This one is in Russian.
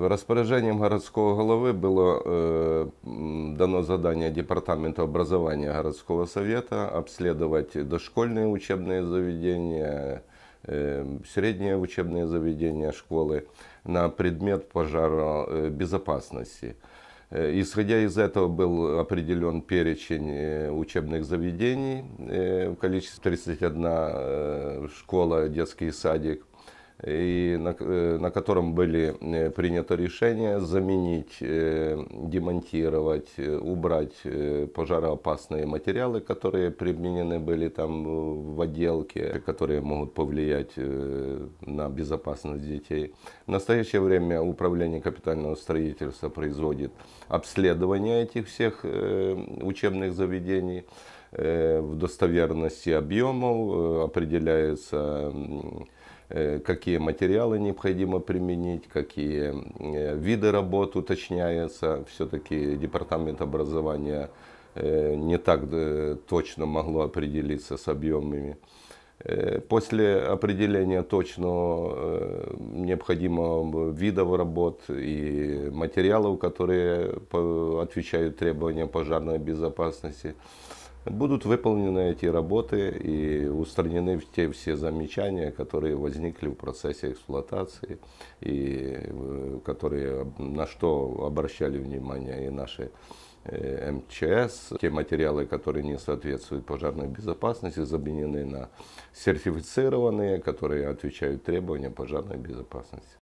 Распоряжением городского головы было э, дано задание Департаменту образования городского совета обследовать дошкольные учебные заведения, э, средние учебные заведения школы на предмет пожаробезопасности. Исходя из этого был определен перечень э, учебных заведений э, в количестве 31 э, школа, детский садик – и на, э, на котором были э, принято решение заменить, э, демонтировать, убрать пожароопасные материалы, которые применены были там в отделке, которые могут повлиять на безопасность детей. В настоящее время управление капитального строительства производит обследование этих всех учебных заведений. Э, в достоверности объемов, э, определяется, э, какие материалы необходимо применить, какие виды работ уточняются. Все-таки департамент образования не так точно могло определиться с объемами. После определения точно необходимого видов работ и материалов, которые отвечают требованиям пожарной безопасности, Будут выполнены эти работы и устранены те все замечания, которые возникли в процессе эксплуатации и э, которые, на что обращали внимание и наши э, МЧС. Те материалы, которые не соответствуют пожарной безопасности, заменены на сертифицированные, которые отвечают требованиям пожарной безопасности.